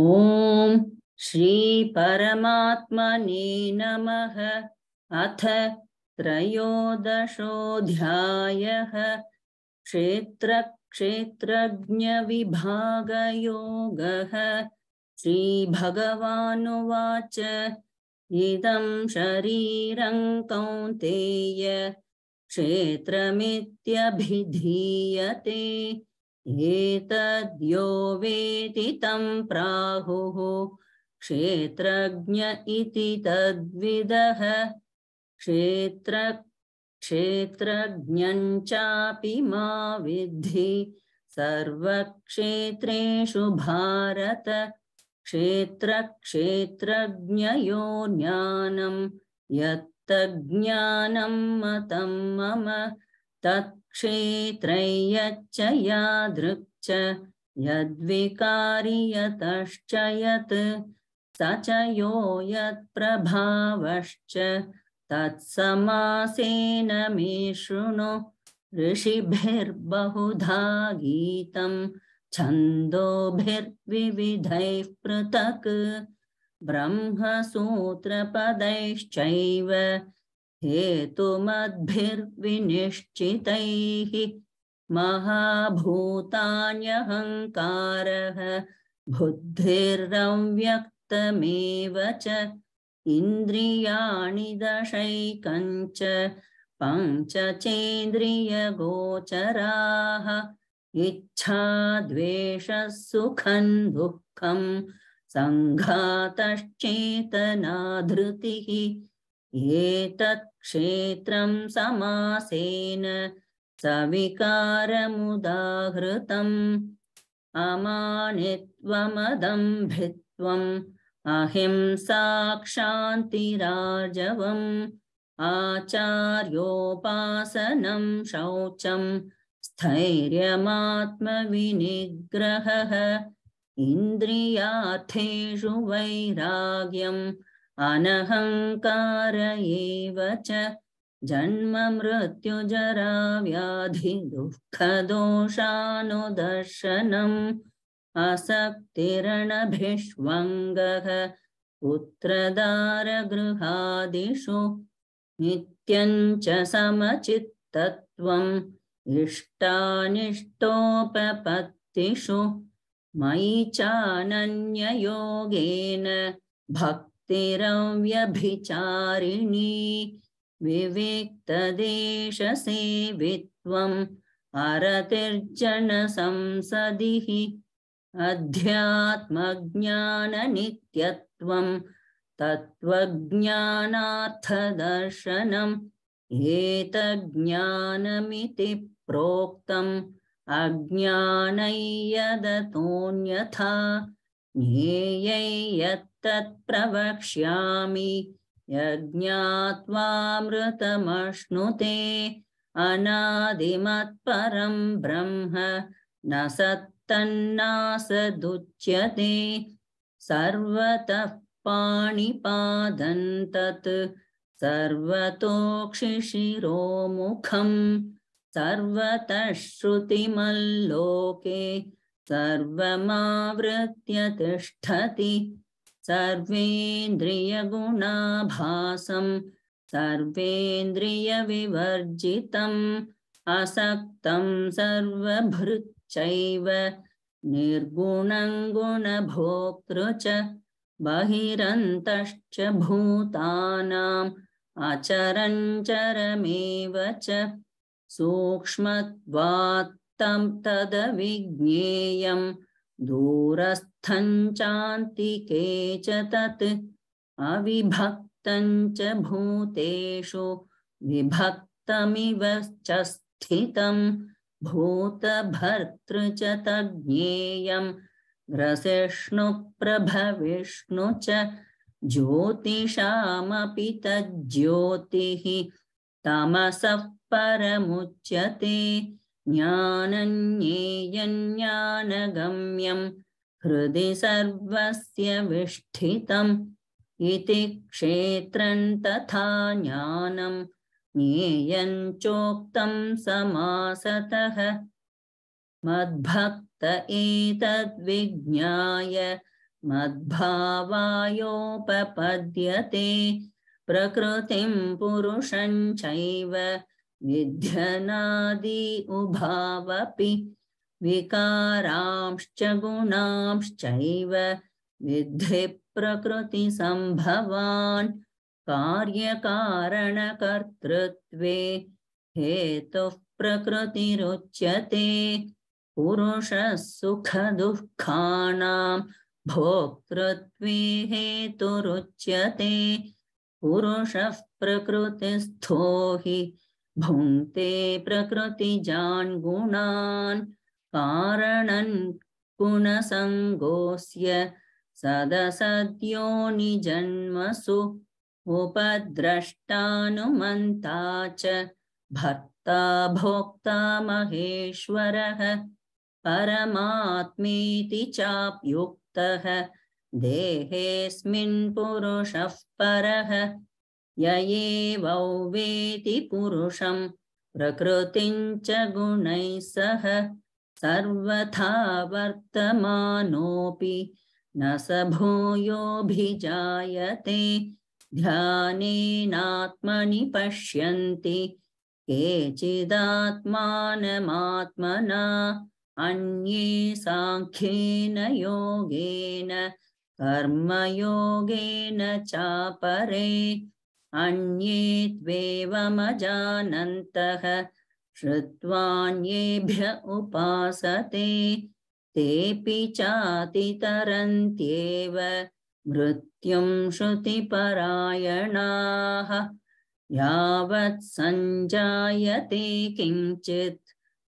ओम श्री परमात्मने नमः अथ त्रयोदशोऽध्यायः क्षेत्रक्षेत्रज्ञविभागयोगः श्रीभगवानुवाच इदं शरीरं कौन्तेय क्षेत्रमित्यभिधीयते एतद्यो वेति तं प्राहुः क्षेत्रज्ञ इति तद्विदः क्षेत्र क्षेत्रज्ञञ्चापि मा विद्धि सर्वक्षेत्रेषु भारत क्षेत्रक्षेत्रज्ञयो ज्ञानं यत्त मतं मम तत्क्षेत्रैयच्च यच्च यादृक् च यत् स च यो यत्प्रभावश्च तत्समासेन मे शृणु ऋषिभिर्बहुधा गीतम् छन्दोभिर्विविधैः पृथक् ब्रह्मसूत्रपदैश्चैव हेतुमद्भिर्विनिश्चितैः महाभूतान्यहङ्कारः बुद्धिरव्यक्तमेव च इंद्रियाणि दशैकञ्च पञ्चचेन्द्रियगोचराः इच्छा द्वेषः सुखं दुःखं सङ्घातश्चेतना धृतिः एतत् क्षेत्रं समासेन सविकारमुदाहृतम् अमानित्वमदम्भित्वम् अहिंसाक्षान्तिराजवम् आचार्योपासनं शौचम् स्थैर्यमात्मविनिग्रहः इन्द्रियाथेषु वैराग्यम् अनहङ्कार एव च जन्ममृत्युजराव्याधिदुःखदोषानुदर्शनम् असक्तिरणभिष्वङ्गः पुत्रदारगृहादिषु नित्यम् च समचित्तत्वम् इष्टानिष्टोपपत्तिषु मयि चानन्ययोगेन भक् तिरव्यभिचारिणी विवेक्तदेशसेवित्वम् हरतिर्जनसंसदिः अध्यात्मज्ञाननित्यत्वं तत्त्वज्ञानार्थदर्शनम् एतज्ज्ञानमिति प्रोक्तम् अज्ञानैयदतोऽन्यथा ज्ञेयैयत् तत्प्रवक्ष्यामि यज्ञात्वामृतमश्नुते अनादिमत्परं ब्रह्म न सत्तन्नासदुच्यते सर्वतः पाणिपादं तत् सर्वतोक्षिशिरोमुखम् सर्वतः श्रुतिमल्लोके सर्वमावृत्य तिष्ठति सर्वेन्द्रियगुणाभासं सर्वेन्द्रियविवर्जितम् असक्तं सर्वभृच्चैव गुणभोक्तृ च बहिरन्तश्च भूतानाम् अचरञ्चरमेव च सूक्ष्मत्वात्तम् तदविज्ञेयम् दूरस्थञ्चान्तिके च तत् अविभक्त भूतेषु विभक्तमिव च स्थितं भूतभर्तृ च तज्ञेयं ग्रसिष्णुप्रभविष्णु च ज्योतिषामपि तज्ज्योतिः तमसः परमुच्यते ज्ञानञ्ज्ञेयज्ञानगम्यं हृदि सर्वस्य विष्ठितम् इति क्षेत्रं तथा ज्ञानं ज्ञेयञ्चोक्तं समासतः मद्भक्त एतद्विज्ञाय मद्भावायोपपद्यते प्रकृतिं पुरुषं चैव निध्यनादि उभावपि विकारांश्च गुणांश्चैव विद्धि प्रकृति संभवान् कार्यकारणकर्तृत्वे हेतुः प्रकृतिरुच्यते पुरुषः सुखदुःखानां भोक्तृत्वे हेतुरुच्यते पुरुषः प्रकृतिस्थो हि भुङ्क्ते प्रकृतिजान् गुणान् कारणन् गुणसङ्गोऽस्य सदसद्यो निजन्मसु उपद्रष्टानुमन्ता च भक्ता भोक्ता महेश्वरः परमात्मेति चाप्युक्तः देहेऽस्मिन् पुरुषः परः य एवौ वेति पुरुषं प्रकृतिं च गुणैः सह सर्वथा वर्तमानोऽपि न स भूयोऽभिजायते ध्यानेनात्मनि पश्यन्ति केचिदात्मानमात्मना अन्ये साङ्ख्येन योगेन कर्मयोगेन चापरे अन्ये त्वेवमजानन्तः श्रुत्वान्येभ्य उपासते तेऽपि चातितरन्त्येव मृत्युं श्रुतिपरायणाः यावत् सञ्जायते किञ्चित्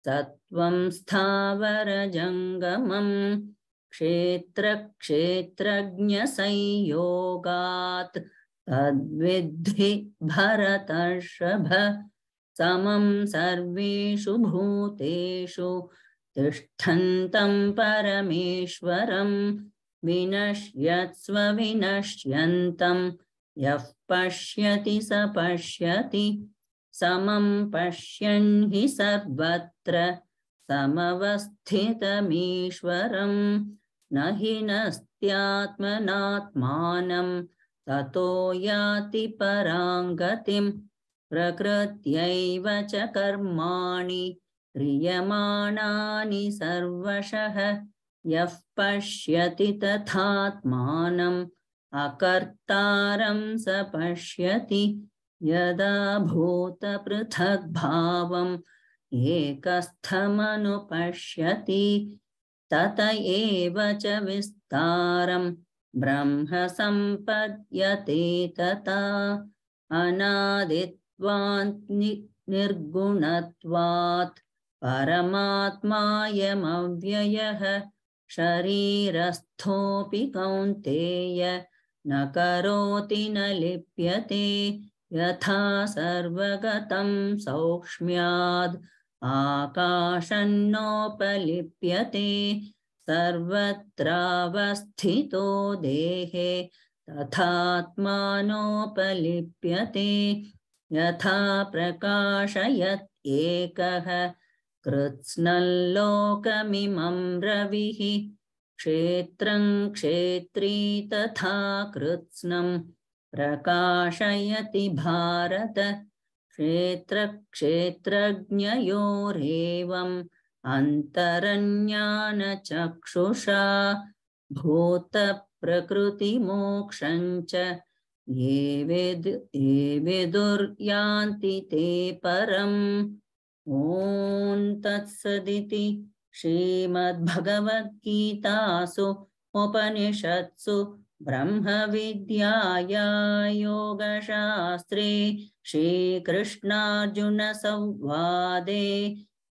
तत्त्वं स्थावरजङ्गमम् क्षेत्रक्षेत्रज्ञसंयोगात् तद्विद्धि भरतर्षभ समं सर्वेषु भूतेषु तिष्ठन्तं परमेश्वरं विनश्यत्स्व विनश्यन्तं यः पश्यति स पश्यति समं पश्यन् हि सर्वत्र समवस्थितमीश्वरं न हि नस्त्यात्मनात्मानम् ततो याति पराङ्गतिं प्रकृत्यैव च कर्माणि क्रियमाणानि सर्वशः यः पश्यति तथात्मानम् अकर्तारं स पश्यति यदा भूतपृथग्भावम् एकस्थमनुपश्यति तत एव च विस्तारम् ब्रह्म सम्पद्यते तथा अनादित्वात् निर्गुणत्वात् परमात्मायमव्ययः शरीरस्थोऽपि कौन्तेय न करोति न लिप्यते यथा सर्वगतं सौक्ष्म्याद् आकाशन्नोपलिप्यते सर्वत्रावस्थितो देहे तथात्मानोपलिप्यते यथा प्रकाशयत् एकः कृत्स्नल्लोकमिमं रविः क्षेत्रं क्षेत्री तथा कृत्स्नं प्रकाशयति भारत क्षेत्रक्षेत्रज्ञयोरेवम् अन्तरज्ञानचक्षुषा भूतप्रकृतिमोक्षञ्च च वेद् ये दुर्यान्ति ते परम् ॐ तत्सदिति श्रीमद्भगवद्गीतासु उपनिषत्सु ब्रह्मविद्याया योगशास्त्रे श्रीकृष्णार्जुनसंवादे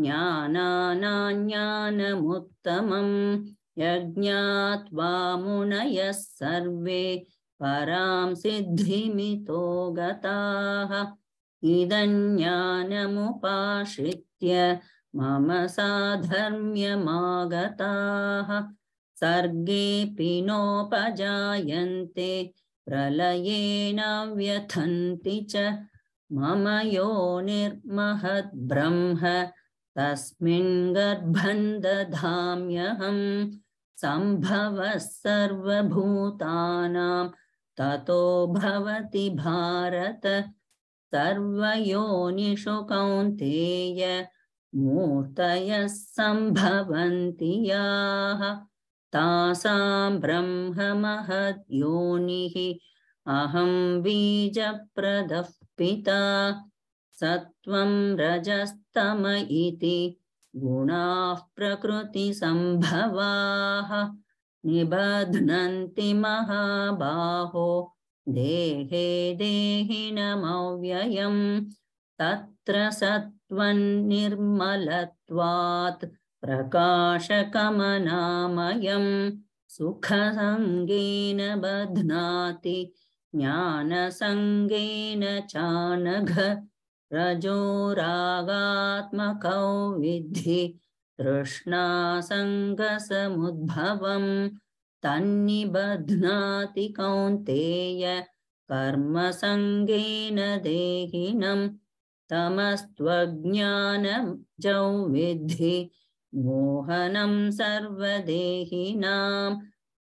ज्ञानानाज्ञानमुत्तमं यज्ञात्वा मुनयः सर्वे परां सिद्धिमितो गताः इदञ्ज्ञानमुपाश्रित्य मम साधर्म्यमागताः सर्गेऽपि नोपजायन्ते प्रलयेन व्यथन्ति च मम यो निर्महद्ब्रह्म तस्मिन् संभव सर्वूता सर्वभूतानां भारत सर्वोनिषु कौन्तेय मूर्त संभव ब्रह्म तासां अहम बीज प्रदिता पिता रजस्त म इति गुणाः प्रकृतिसम्भवाः निबध्नन्ति महाबाहो देहे देहिनमव्ययम् तत्र सत्वम् निर्मलत्वात् प्रकाशकमनामयम् सुखसङ्गेन बध्नाति ज्ञानसङ्गेन चानघ रजो रागात्मकौ विद्धि तृष्णासङ्गसमुद्भवम् तन्निबध्नाति कौन्तेय कर्मसङ्गेन देहिनम् तमस्त्वज्ञानजौ विद्धि मोहनं सर्वदेहिनां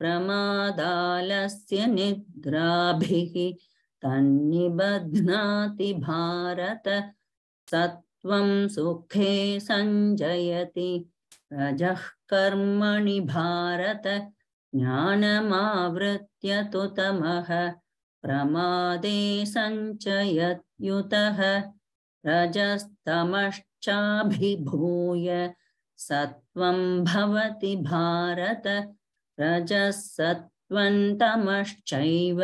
प्रमादालस्य निद्राभिः तन्निबध्नाति भारत सत्वं सुखे सञ्जयति रजः कर्मणि भारत ज्ञानमावृत्य तु तमः प्रमादे सञ्चयत्युतः रजस्तमश्चाभिभूय सत्वं भवति भारत रजः सत्वं तमश्चैव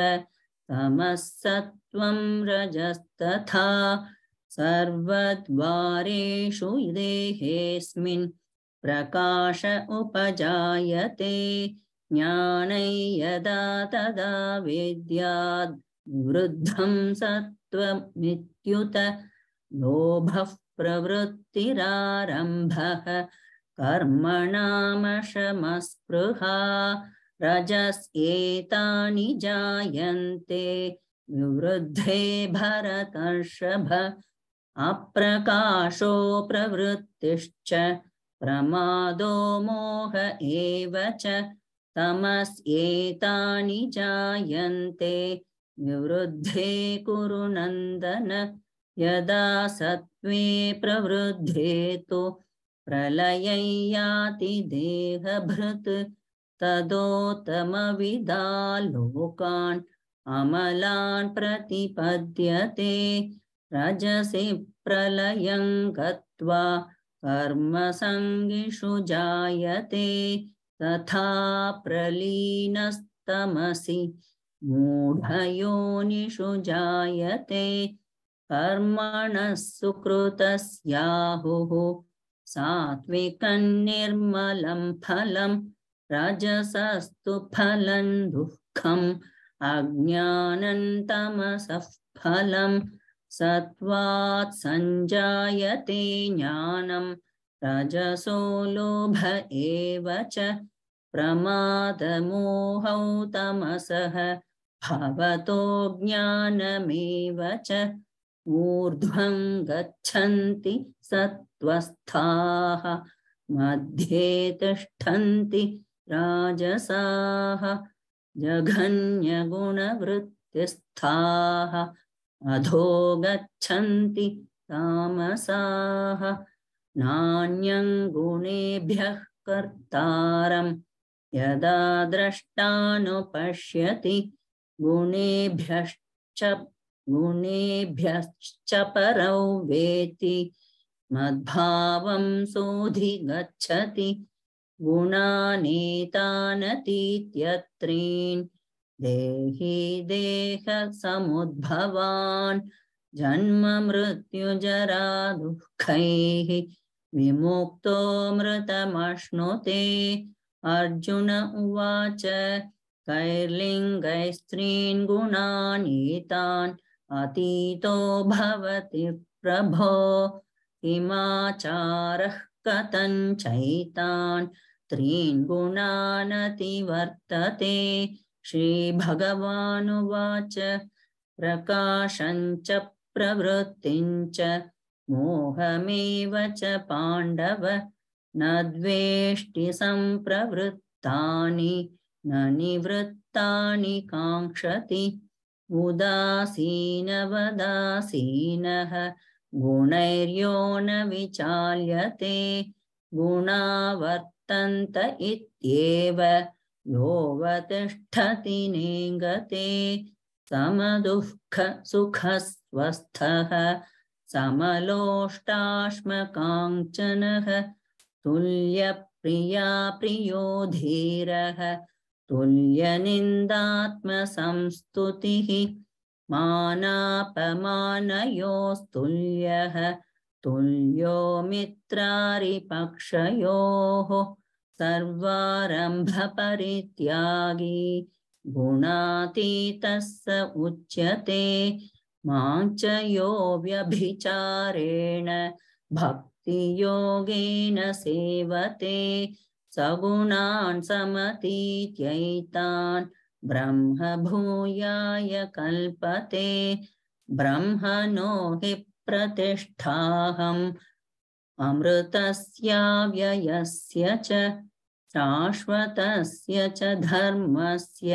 तमस्सत्त्वं रजस्तथा सर्वद्वारेषु देहेऽस्मिन् प्रकाश उपजायते ज्ञानै यदा तदा विद्याद् वृद्धं सत्त्वमित्युत लोभः प्रवृत्तिरारम्भः कर्मणामशमस्पृहा रजस्येतानि जायन्ते विवृद्धे भरतर्षभ अप्रकाशो प्रवृत्तिश्च प्रमादो मोह एव च तमस्येतानि जायन्ते विवृद्धे कुरु नन्दन यदा सत्त्वे प्रवृद्धे तु प्रलयं याति देहभृत् विदा लोकान् अमलान् प्रतिपद्यते रजसि प्रलयं गत्वा कर्मसङ्गिषु जायते तथा प्रलीनस्तमसि मूढयोनिषु जायते कर्मणः सुकृतस्याहुः सात्विकं निर्मलं फलम् रजसस्तु फलं दुःखम् अज्ञानन्तमसः फलं सत्त्वात् सञ्जायते ज्ञानं रजसो लोभ एव च प्रमादमोहौ तमसः भवतो ज्ञानमेव च ऊर्ध्वं गच्छन्ति सत्त्वस्थाः मध्ये तिष्ठन्ति राजसाः जघन्यगुणवृत्तिस्थाः अधो गच्छन्ति तामसाः गुणेभ्यः कर्तारं यदा द्रष्टानुपश्यति गुणेभ्यश्च गुणेभ्यश्च परौ वेति मद्भावं सोधि गच्छति गुणानेतानतीत्यत्रीन् देहि जन्म मृत्युजरा दुःखैः विमुक्तो मृतमश्नुते अर्जुन उवाच कैर्लिङ्गैस्त्रीन् गुणानीतान् अतीतो भवति प्रभो किमाचारः कथञ्चैतान् त्रीन् गुणानतिवर्तते श्रीभगवानुवाच प्रकाशञ्च प्रवृत्तिञ्च मोहमेव च पाण्डव न द्वेष्टिसम्प्रवृत्तानि न निवृत्तानि काङ्क्षति उदासीनवदासीनः गुणैर्यो न विचाल्यते गुणावर्त तन्त इत्येव योऽवतिष्ठति निङ्गते समदुःखसुखस्वस्थः तुल्यप्रिया प्रियो धीरः तुल्यनिन्दात्मसंस्तुतिः मानापमानयोस्तुल्यः तुल्यो मित्रारिपक्षयोः सर्वारम्भपरित्यागी गुणातीतः स उच्यते माञ्चयो व्यभिचारेण भक्तियोगेन सेवते सगुणान् समतीत्यैतान् भूयाय कल्पते ब्रह्मणो हि प्रतिष्ठाहम् अमृतस्याव्ययस्य च शाश्वतस्य च धर्मस्य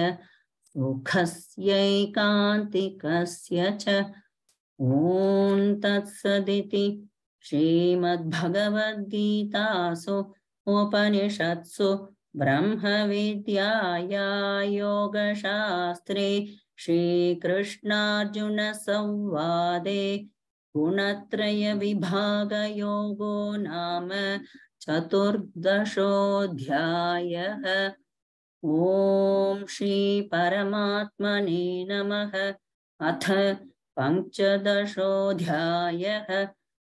सुखस्यैकान्तिकस्य च ॐ तत्सदिति श्रीमद्भगवद्गीतासु उपनिषत्सु ब्रह्मविद्याया योगशास्त्रे श्रीकृष्णार्जुनसंवादे गुणत्रय गुणत्रयविभागयोगो नाम चतुर्दशोऽध्यायः ॐ श्रीपरमात्मने नमः अथ पञ्चदशोऽध्यायः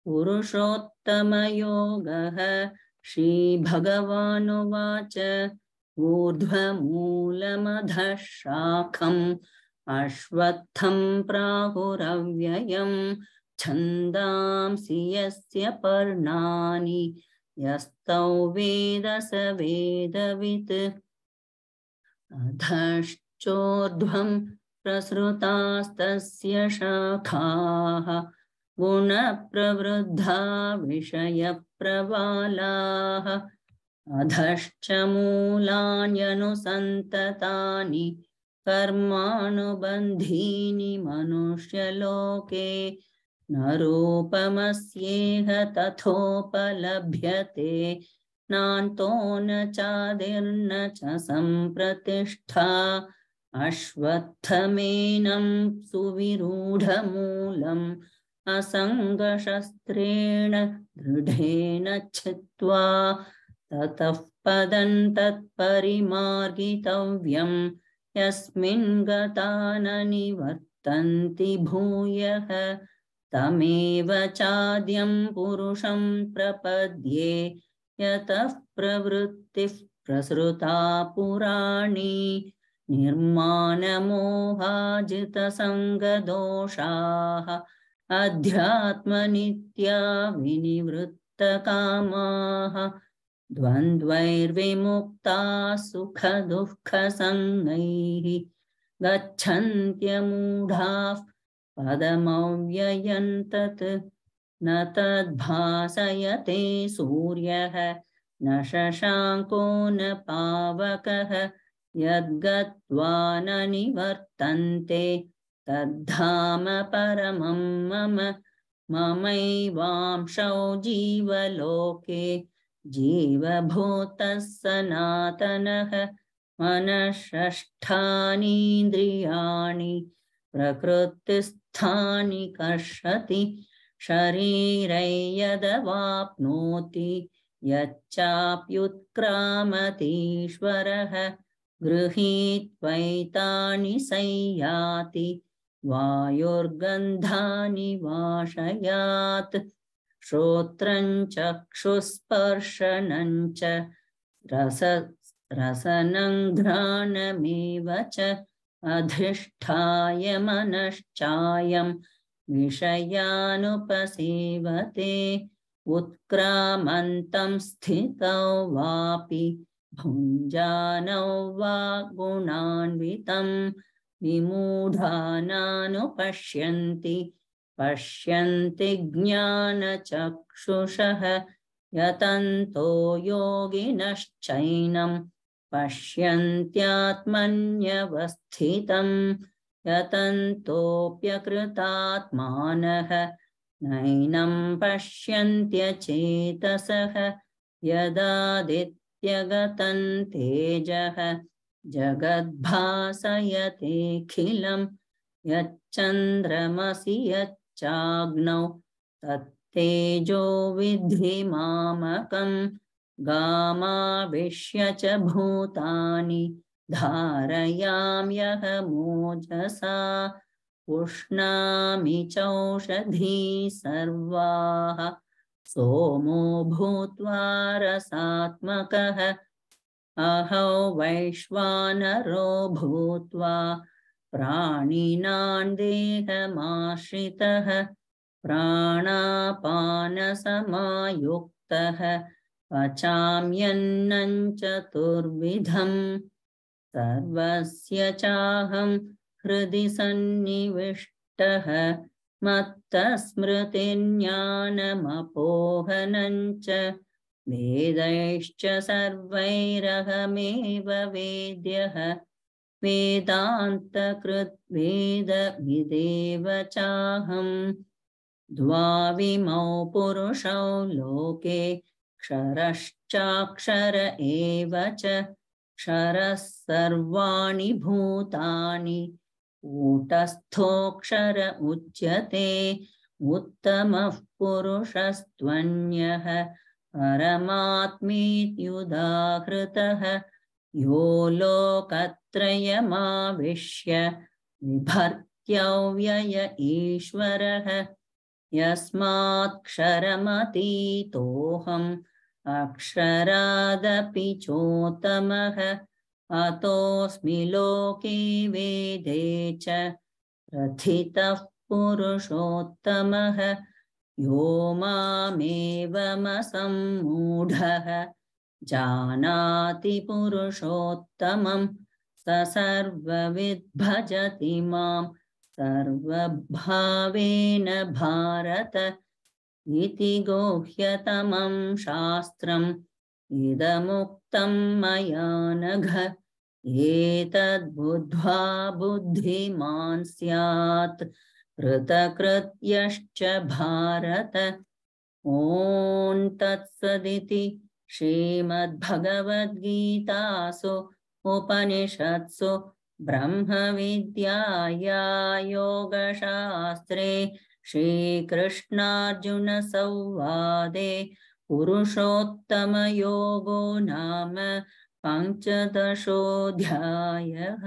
पुरुषोत्तमयोगः श्रीभगवानुवाच ऊर्ध्वमूलमधः शाखम् अश्वत्थं प्राहुरव्ययम् छन्दांसि यस्य पर्णानि यस्तौ वेद स वेदवित् अधश्चोर्ध्वं प्रसृतास्तस्य शाखाः गुणप्रवृद्धा विषयप्रबालाः अधश्च मूलान्यनुसन्ततानि कर्मानुबन्धीनि मनुष्यलोके न रूपमस्येह तथोपलभ्यते नान्तो न चादिर्न च सम्प्रतिष्ठा अश्वत्थमेनं सुविरूढमूलम् असङ्गशस्त्रेण दृढेन छित्त्वा ततः पदं तत्परिमार्गितव्यं यस्मिन् गता न निवर्तन्ति भूयः तमेव चाद्यं पुरुषं प्रपद्ये यतः प्रवृत्तिः प्रसृता पुराणी निर्माणमोहाजितसङ्गदोषाः अध्यात्मनित्या विनिवृत्तकामाः द्वन्द्वैर्विमुक्ताः सुखदुःखसङ्गैः गच्छन्त्यमूढाः पदमव्ययं तत् न तद्भासयते सूर्यः न शशाङ्को न पावकः यद्गत्वा न निवर्तन्ते तद्धाम परमं मम ममैवांशौ जीवलोके जीवभूतः सनातनः मनःषष्ठानीन्द्रियाणि प्रकृतिस्थानि कर्षति शरीरै यदवाप्नोति यच्चाप्युत्क्रामतीश्वरः गृहीत्वैतानि संयाति वायुर्गन्धानि वाशयात् श्रोत्रं चक्षुस्पर्शनं च रस रसनं घ्राणमेव च अधिष्ठाय मनश्चायं विषयानुपसेवते उत्क्रामन्तं स्थितौ वापि भुञ्जानौ वा गुणान्वितं विमूढानानुपश्यन्ति पश्यन्ति ज्ञानचक्षुषः यतन्तो योगिनश्चैनम् पश्यन्त्यात्मन्यवस्थितं यतन्तोऽप्यकृतात्मानः नैनं पश्यन्त्यचेतसः यदादित्यगतं तेजः जगद्भासयतेऽखिलं यच्चन्द्रमसि यच्चाग्नौ तत्तेजो विद्धि मामकम् गामाविश्य च भूतानि धारयाम्यह मोजसा उष्णामि चौषधी सर्वाः सोमो भूत्वा रसात्मकः अहो वैश्वानरो भूत्वा प्राणिनां देहमाश्रितः प्राणापानसमायुक्तः वचाम्यन्नम् चतुर्विधं सर्वस्य चाहं हृदि सन्निविष्टः मत्तस्मृतिर्ज्ञानमपोहनम् च वेदैश्च सर्वैरहमेव वेद्यः वेदान्तकृदविदेव चाहम् द्वाविमौ पुरुषौ लोके क्षरश्चाक्षर एव च क्षरः सर्वाणि भूतानि कूटस्थोऽक्षर उच्यते उत्तमः पुरुषस्त्वन्यः परमात्मीत्युदाहृतः यो लोकत्रयमाविश्य विभर्त्यव्यय ईश्वरः यस्माक्षरमतीतोऽहम् अक्षरादपि चोत्तमः अतोऽस्मि लोके वेदे च रथितः पुरुषोत्तमः यो मामेवमसम्मूढः जानाति पुरुषोत्तमं स सर्वविद्भजति माम् सर्वभावेन भारत इति गोह्यतमं शास्त्रम् इदमुक्तं मया नघ एतद्बुद्ध्वा बुद्धिमान् स्यात् कृतकृत्यश्च भारत ॐ तत्सदिति श्रीमद्भगवद्गीतासु उपनिषत्सु ब्रह्मविद्यायायोगशास्त्रे श्रीकृष्णार्जुनसंवादे पुरुषोत्तमयोगो नाम पञ्चदशोऽध्यायः